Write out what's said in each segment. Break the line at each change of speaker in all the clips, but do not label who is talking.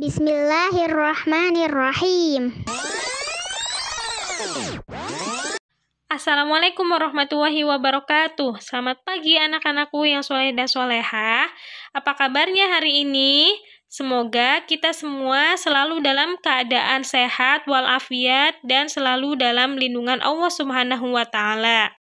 Bismillahirrahmanirrahim. Assalamualaikum warahmatullahi wabarakatuh. Selamat pagi anak-anakku yang soleh dan soleha. Apa kabarnya hari ini? Semoga kita semua selalu dalam keadaan sehat walafiat dan selalu dalam lindungan Allah Subhanahu wa taala.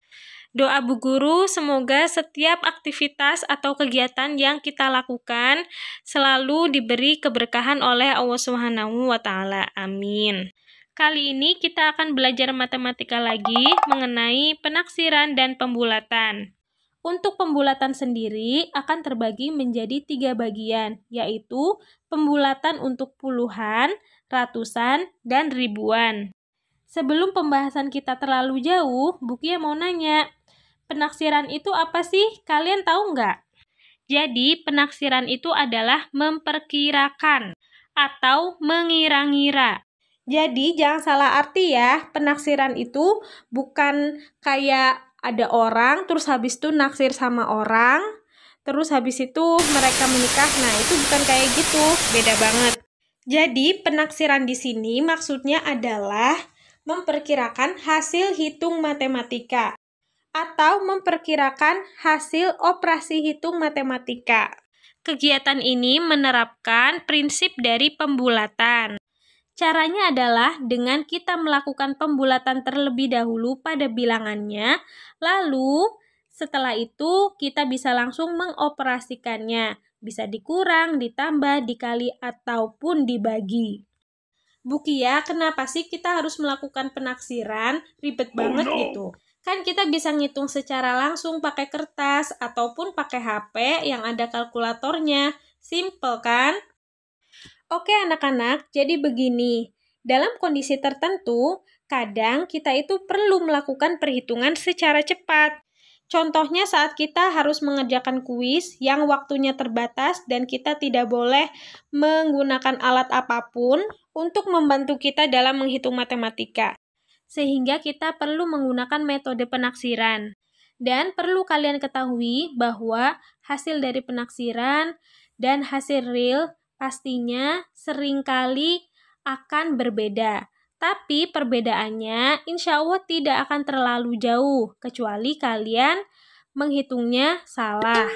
Doa Bu Guru semoga setiap aktivitas atau kegiatan yang kita lakukan selalu diberi keberkahan oleh Allah Subhanahu wa taala. Amin. Kali ini kita akan belajar matematika lagi mengenai penaksiran dan pembulatan. Untuk pembulatan sendiri akan terbagi menjadi tiga bagian, yaitu pembulatan untuk puluhan, ratusan, dan ribuan. Sebelum pembahasan kita terlalu jauh, Bukia mau nanya, Penaksiran itu apa sih? Kalian tahu nggak? Jadi, penaksiran itu adalah memperkirakan atau mengira-ngira. Jadi, jangan salah arti ya, penaksiran itu bukan kayak ada orang, terus habis itu naksir sama orang, terus habis itu mereka menikah. Nah, itu bukan kayak gitu, beda banget. Jadi, penaksiran di sini maksudnya adalah memperkirakan hasil hitung matematika atau memperkirakan hasil operasi hitung matematika. Kegiatan ini menerapkan prinsip dari pembulatan. Caranya adalah dengan kita melakukan pembulatan terlebih dahulu pada bilangannya, lalu setelah itu kita bisa langsung mengoperasikannya. Bisa dikurang, ditambah, dikali, ataupun dibagi. Bukia, kenapa sih kita harus melakukan penaksiran? Ribet oh, banget no. gitu. Kan kita bisa ngitung secara langsung pakai kertas ataupun pakai HP yang ada kalkulatornya. Simple kan? Oke anak-anak, jadi begini. Dalam kondisi tertentu, kadang kita itu perlu melakukan perhitungan secara cepat. Contohnya saat kita harus mengerjakan kuis yang waktunya terbatas dan kita tidak boleh menggunakan alat apapun untuk membantu kita dalam menghitung matematika sehingga kita perlu menggunakan metode penaksiran. Dan perlu kalian ketahui bahwa hasil dari penaksiran dan hasil real pastinya seringkali akan berbeda. Tapi perbedaannya insya Allah tidak akan terlalu jauh, kecuali kalian menghitungnya salah.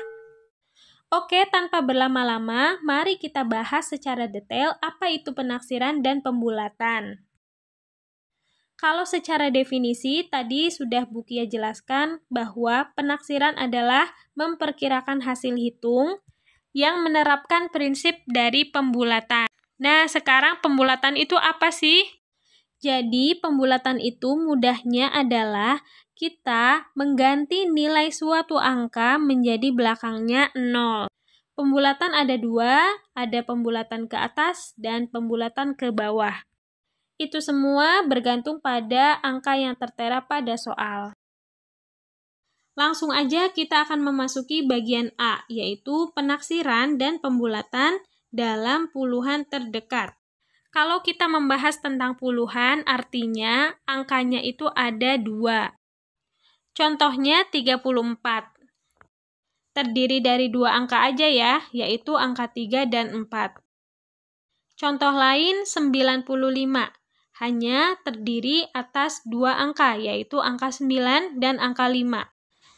Oke, tanpa berlama-lama, mari kita bahas secara detail apa itu penaksiran dan pembulatan. Kalau secara definisi tadi sudah bukia jelaskan bahwa penaksiran adalah memperkirakan hasil hitung yang menerapkan prinsip dari pembulatan. Nah, sekarang pembulatan itu apa sih? Jadi, pembulatan itu mudahnya adalah kita mengganti nilai suatu angka menjadi belakangnya 0. Pembulatan ada dua, ada pembulatan ke atas dan pembulatan ke bawah. Itu semua bergantung pada angka yang tertera pada soal. Langsung aja kita akan memasuki bagian A, yaitu penaksiran dan pembulatan dalam puluhan terdekat. Kalau kita membahas tentang puluhan, artinya angkanya itu ada dua. Contohnya 34. Terdiri dari dua angka aja ya, yaitu angka 3 dan 4. Contoh lain 95 hanya terdiri atas dua angka, yaitu angka 9 dan angka 5.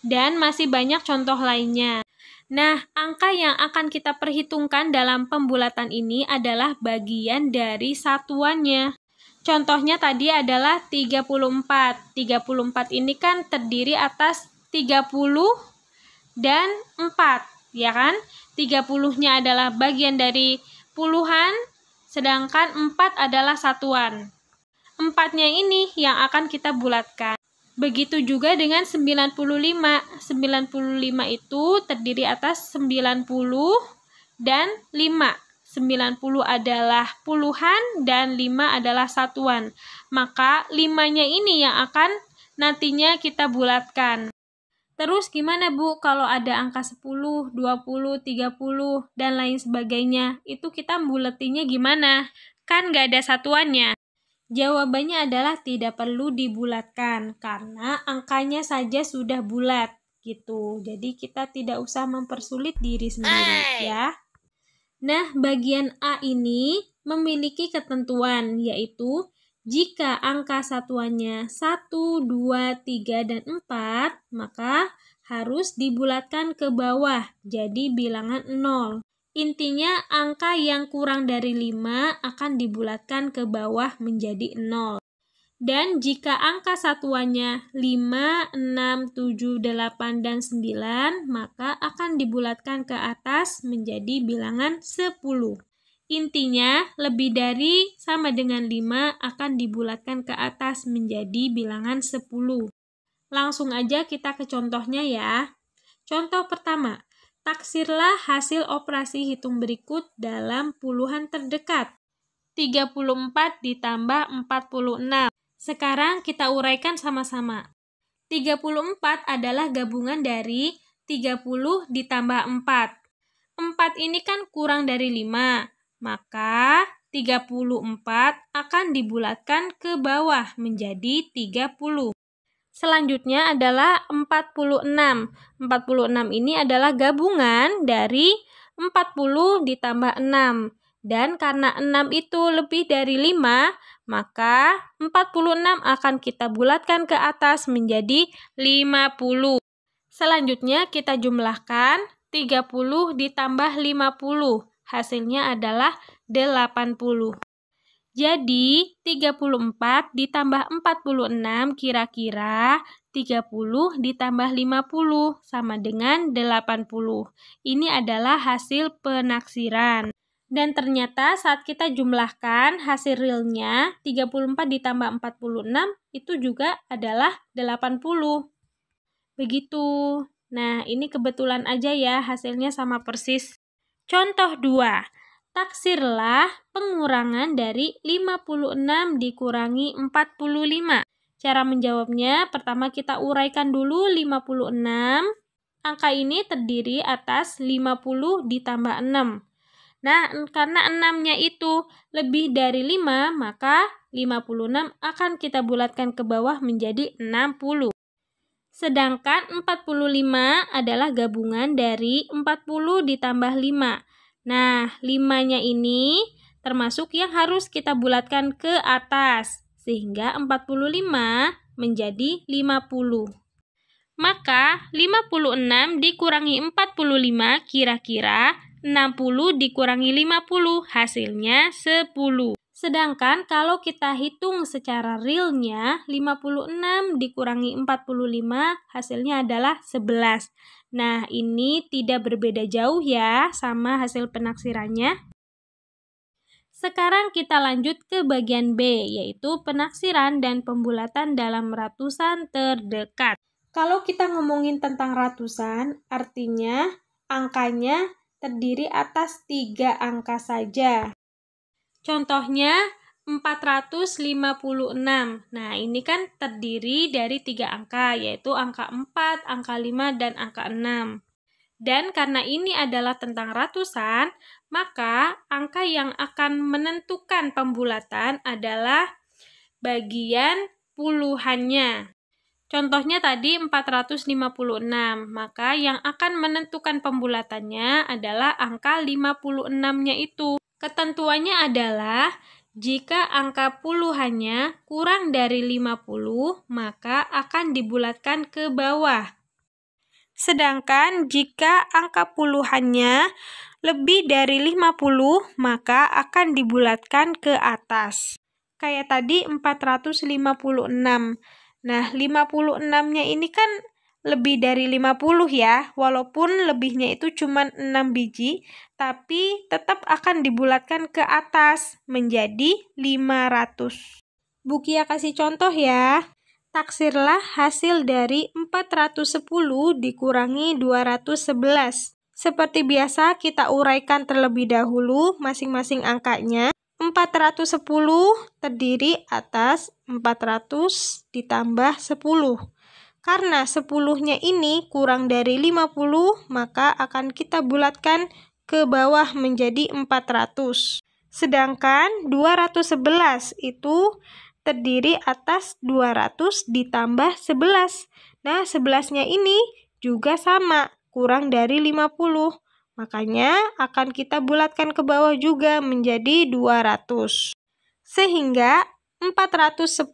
Dan masih banyak contoh lainnya. Nah, angka yang akan kita perhitungkan dalam pembulatan ini adalah bagian dari satuannya. Contohnya tadi adalah 34. 34 ini kan terdiri atas 30 dan 4, ya kan? 30-nya adalah bagian dari puluhan, sedangkan 4 adalah satuan. Empatnya ini yang akan kita bulatkan. Begitu juga dengan 95. 95 itu terdiri atas 90 dan 5. 90 adalah puluhan dan 5 adalah satuan. Maka 5-nya ini yang akan nantinya kita bulatkan. Terus gimana Bu kalau ada angka 10, 20, 30, dan lain sebagainya? Itu kita buletinya gimana? Kan nggak ada satuannya. Jawabannya adalah tidak perlu dibulatkan karena angkanya saja sudah bulat gitu. Jadi kita tidak usah mempersulit diri sendiri Ay. ya. Nah, bagian A ini memiliki ketentuan yaitu jika angka satuannya 1, 2, 3, dan 4, maka harus dibulatkan ke bawah, jadi bilangan 0. Intinya angka yang kurang dari 5 akan dibulatkan ke bawah menjadi 0. Dan jika angka satuannya 5, 6, 7, 8, dan 9, maka akan dibulatkan ke atas menjadi bilangan 10. Intinya, lebih dari sama dengan 5 akan dibulatkan ke atas menjadi bilangan 10. Langsung aja kita ke contohnya ya. Contoh pertama, Taksirlah hasil operasi hitung berikut dalam puluhan terdekat. 34 ditambah 46. Sekarang kita uraikan sama-sama. 34 adalah gabungan dari 30 ditambah 4. 4 ini kan kurang dari 5, maka 34 akan dibulatkan ke bawah menjadi 30. Selanjutnya adalah 46. 46 ini adalah gabungan dari 40 ditambah 6. Dan karena 6 itu lebih dari 5, maka 46 akan kita bulatkan ke atas menjadi 50. Selanjutnya kita jumlahkan 30 ditambah 50. Hasilnya adalah 80. Jadi 34 ditambah 46 kira-kira 30 ditambah 50 sama dengan 80. Ini adalah hasil penaksiran. Dan ternyata saat kita jumlahkan hasil realnya 34 ditambah 46 itu juga adalah 80. Begitu. Nah ini kebetulan aja ya hasilnya sama persis. Contoh 2. Taksirlah pengurangan dari 56 dikurangi 45. Cara menjawabnya, pertama kita uraikan dulu 56. Angka ini terdiri atas 50 ditambah 6. Nah, karena 6-nya itu lebih dari 5, maka 56 akan kita bulatkan ke bawah menjadi 60. Sedangkan 45 adalah gabungan dari 40 ditambah 5. Nah, limanya ini termasuk yang harus kita bulatkan ke atas sehingga 45 menjadi 50. Maka 56 dikurangi 45 kira-kira 60 dikurangi 50 hasilnya 10. Sedangkan kalau kita hitung secara realnya, 56 dikurangi 45 hasilnya adalah 11. Nah, ini tidak berbeda jauh ya sama hasil penaksirannya. Sekarang kita lanjut ke bagian B, yaitu penaksiran dan pembulatan dalam ratusan terdekat. Kalau kita ngomongin tentang ratusan, artinya angkanya terdiri atas tiga angka saja. Contohnya 456. Nah, ini kan terdiri dari tiga angka, yaitu angka 4, angka 5, dan angka 6. Dan karena ini adalah tentang ratusan, maka angka yang akan menentukan pembulatan adalah bagian puluhannya. Contohnya tadi 456, maka yang akan menentukan pembulatannya adalah angka 56-nya itu. Ketentuannya adalah jika angka puluhannya kurang dari 50, maka akan dibulatkan ke bawah. Sedangkan jika angka puluhannya lebih dari 50, maka akan dibulatkan ke atas. Kayak tadi 456. Nah, 56-nya ini kan lebih dari 50 ya, walaupun lebihnya itu cuma 6 biji, tapi tetap akan dibulatkan ke atas menjadi 500. Bukia kasih contoh ya. Taksirlah hasil dari 410 dikurangi 211. Seperti biasa, kita uraikan terlebih dahulu masing-masing angkanya. 410 terdiri atas 400 ditambah 10. Karena 10-nya ini kurang dari 50, maka akan kita bulatkan ke bawah menjadi 400. Sedangkan 211 itu terdiri atas 200 ditambah 11. Nah, 11-nya ini juga sama, kurang dari 50. Makanya akan kita bulatkan ke bawah juga menjadi 200. Sehingga 410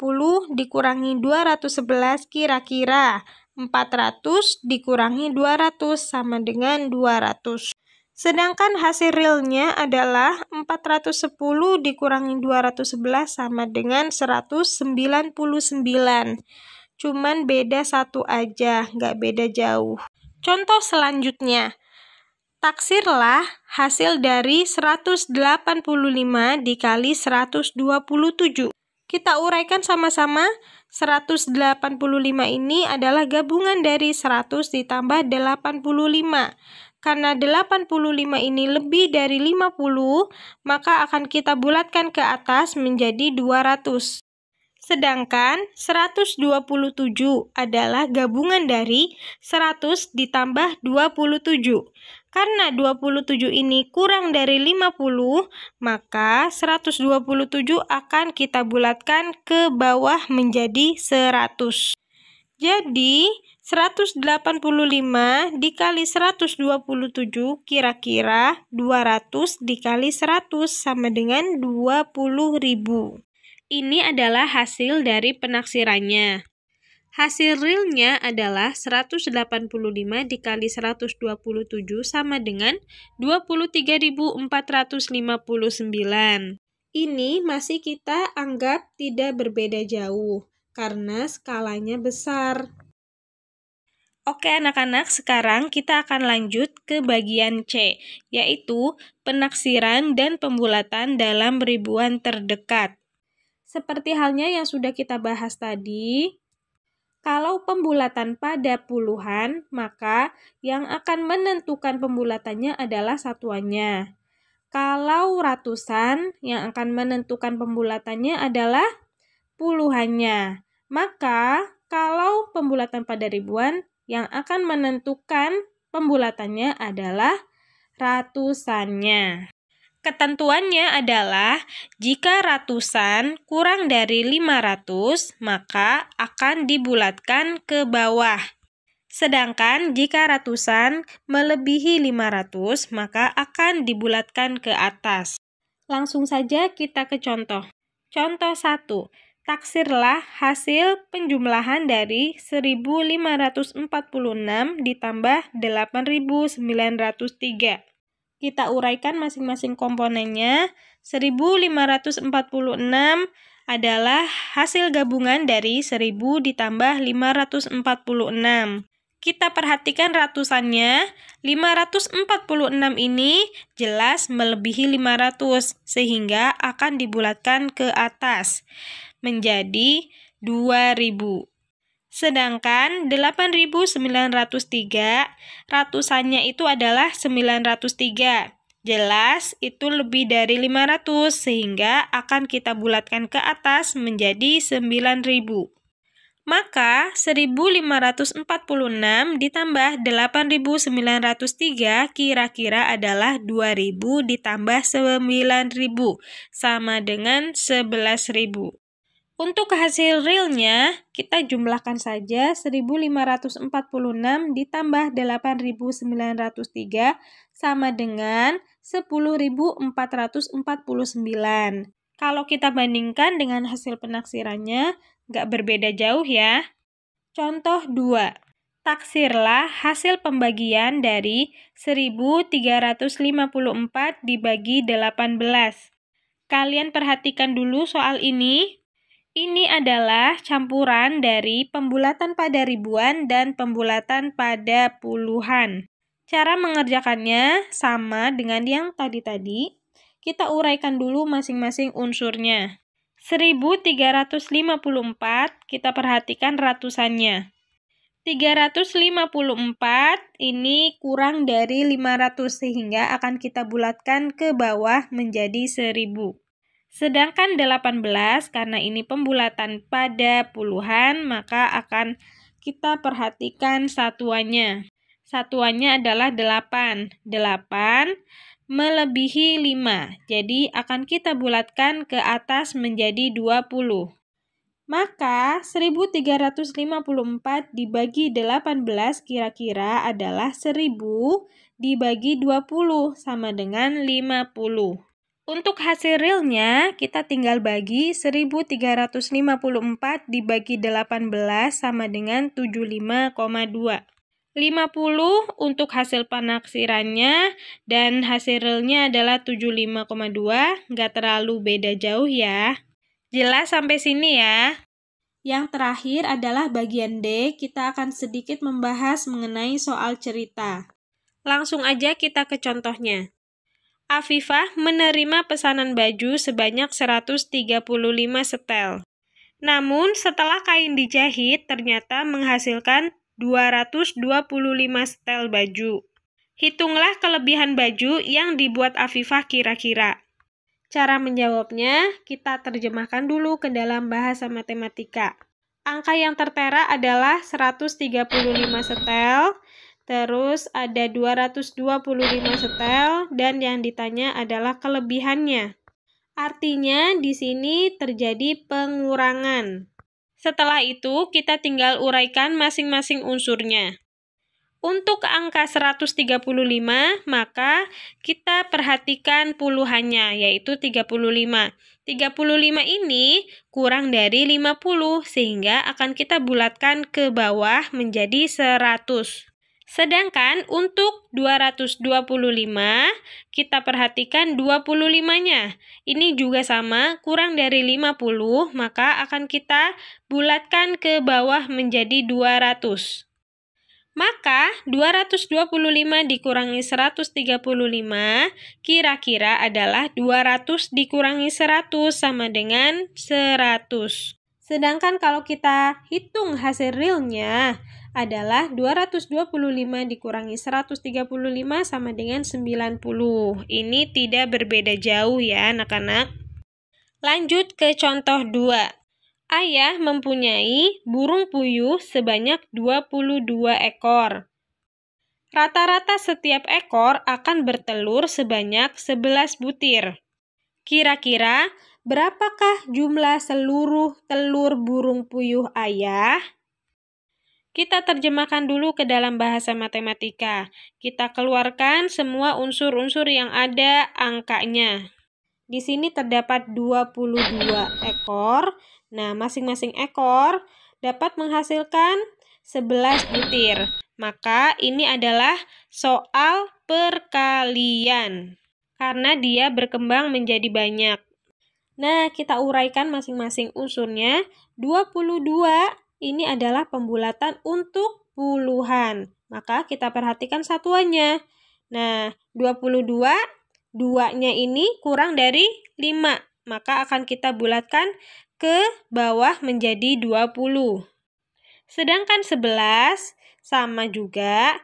dikurangi 211 kira-kira 400 dikurangi 200 sama dengan 200. Sedangkan hasil realnya adalah 410 dikurangi 211 sama dengan 199. Cuman beda satu aja, nggak beda jauh. Contoh selanjutnya, taksirlah hasil dari 185 dikali 127. Kita uraikan sama-sama 185 ini adalah gabungan dari 100 ditambah 85. Karena 85 ini lebih dari 50, maka akan kita bulatkan ke atas menjadi 200. Sedangkan 127 adalah gabungan dari 100 ditambah 27. Karena 27 ini kurang dari 50, maka 127 akan kita bulatkan ke bawah menjadi 100. Jadi, 185 dikali 127 kira-kira 200 dikali 100 sama dengan 20 ribu. Ini adalah hasil dari penaksirannya. Hasil realnya adalah 185 dikali 127 sama dengan 23.459. Ini masih kita anggap tidak berbeda jauh karena skalanya besar. Oke anak-anak, sekarang kita akan lanjut ke bagian C, yaitu penaksiran dan pembulatan dalam ribuan terdekat. Seperti halnya yang sudah kita bahas tadi, kalau pembulatan pada puluhan, maka yang akan menentukan pembulatannya adalah satuannya. Kalau ratusan, yang akan menentukan pembulatannya adalah puluhannya. Maka, kalau pembulatan pada ribuan, yang akan menentukan pembulatannya adalah ratusannya. Ketentuannya adalah jika ratusan kurang dari 500 maka akan dibulatkan ke bawah. Sedangkan jika ratusan melebihi 500 maka akan dibulatkan ke atas. Langsung saja kita ke contoh. Contoh 1. Taksirlah hasil penjumlahan dari 1546 ditambah 8903. Kita uraikan masing-masing komponennya. 1546 adalah hasil gabungan dari 1000 ditambah 546. Kita perhatikan ratusannya, 546 ini jelas melebihi 500 sehingga akan dibulatkan ke atas menjadi 2000. Sedangkan 8903 ratusannya itu adalah 903. Jelas itu lebih dari 500 sehingga akan kita bulatkan ke atas menjadi 9000. Maka 1546 ditambah 8903 kira-kira adalah 2000 ditambah 9000 sama dengan 11000. Untuk hasil realnya, kita jumlahkan saja 1546 ditambah 8903 sama dengan 10.449. Kalau kita bandingkan dengan hasil penaksirannya, nggak berbeda jauh ya. Contoh 2. Taksirlah hasil pembagian dari 1354 dibagi 18. Kalian perhatikan dulu soal ini ini adalah campuran dari pembulatan pada ribuan dan pembulatan pada puluhan. Cara mengerjakannya sama dengan yang tadi-tadi. Kita uraikan dulu masing-masing unsurnya. 1354 kita perhatikan ratusannya. 354 ini kurang dari 500 sehingga akan kita bulatkan ke bawah menjadi 1000. Sedangkan 18 karena ini pembulatan pada puluhan maka akan kita perhatikan satuannya. Satuannya adalah 8. 8 melebihi 5. Jadi akan kita bulatkan ke atas menjadi 20. Maka 1354 dibagi 18 kira-kira adalah 1000 dibagi 20 sama dengan 50. Untuk hasil realnya, kita tinggal bagi 1354 dibagi 18 sama dengan 75,2. 50 untuk hasil penaksirannya dan hasil realnya adalah 75,2, nggak terlalu beda jauh ya. Jelas sampai sini ya. Yang terakhir adalah bagian D, kita akan sedikit membahas mengenai soal cerita. Langsung aja kita ke contohnya. Afifah menerima pesanan baju sebanyak 135 setel. Namun setelah kain dijahit ternyata menghasilkan 225 setel baju. Hitunglah kelebihan baju yang dibuat Afifah kira-kira. Cara menjawabnya, kita terjemahkan dulu ke dalam bahasa matematika. Angka yang tertera adalah 135 setel, Terus ada 225 setel dan yang ditanya adalah kelebihannya. Artinya di sini terjadi pengurangan. Setelah itu kita tinggal uraikan masing-masing unsurnya. Untuk angka 135, maka kita perhatikan puluhannya, yaitu 35. 35 ini kurang dari 50, sehingga akan kita bulatkan ke bawah menjadi 100. Sedangkan untuk 225 kita perhatikan 25-nya. Ini juga sama, kurang dari 50, maka akan kita bulatkan ke bawah menjadi 200. Maka 225 dikurangi 135 kira-kira adalah 200 dikurangi 100 sama dengan 100. Sedangkan kalau kita hitung hasil realnya, adalah 225 dikurangi 135 sama dengan 90. Ini tidak berbeda jauh ya anak-anak. Lanjut ke contoh 2. Ayah mempunyai burung puyuh sebanyak 22 ekor. Rata-rata setiap ekor akan bertelur sebanyak 11 butir. Kira-kira berapakah jumlah seluruh telur burung puyuh ayah? Kita terjemahkan dulu ke dalam bahasa matematika. Kita keluarkan semua unsur-unsur yang ada angkanya. Di sini terdapat 22 ekor. Nah, masing-masing ekor dapat menghasilkan 11 butir. Maka ini adalah soal perkalian karena dia berkembang menjadi banyak. Nah, kita uraikan masing-masing unsurnya. 22 ini adalah pembulatan untuk puluhan. Maka kita perhatikan satuannya. Nah, 22, duanya nya ini kurang dari 5. Maka akan kita bulatkan ke bawah menjadi 20. Sedangkan 11 sama juga.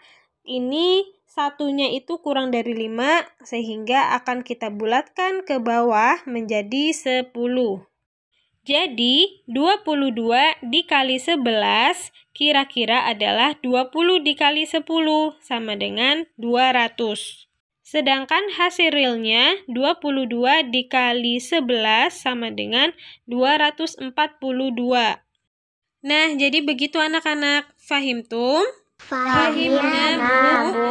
Ini satunya itu kurang dari 5 sehingga akan kita bulatkan ke bawah menjadi 10. Jadi, 22 dikali 11 kira-kira adalah 20 dikali 10 sama dengan 200. Sedangkan hasil realnya 22 dikali 11 sama dengan 242. Nah, jadi begitu anak-anak. Fahim tum? Fahim, ya, Fahim nabu. Nabu.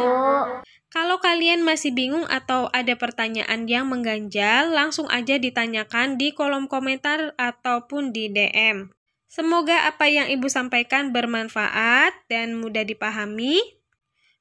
Kalau kalian masih bingung atau ada pertanyaan yang mengganjal, langsung aja ditanyakan di kolom komentar ataupun di DM. Semoga apa yang Ibu sampaikan bermanfaat dan mudah dipahami.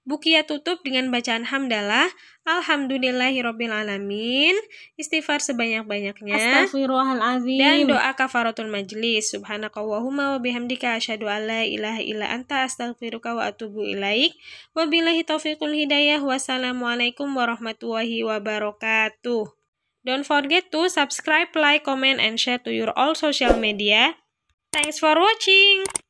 Bukia tutup dengan bacaan hamdalah. Alhamdulillahirrabbilalamin. Istighfar sebanyak-banyaknya. Astagfirullahaladzim. Dan doa kafaratul majlis. Subhanakallahumma wabihamdika Asyadu ala ilaha illa anta astaghfiruka wa atubu ilaik. Wabilahi taufiqul hidayah. Wassalamualaikum warahmatullahi wabarakatuh. Don't forget to subscribe, like, comment, and share to your all social media. Thanks for watching.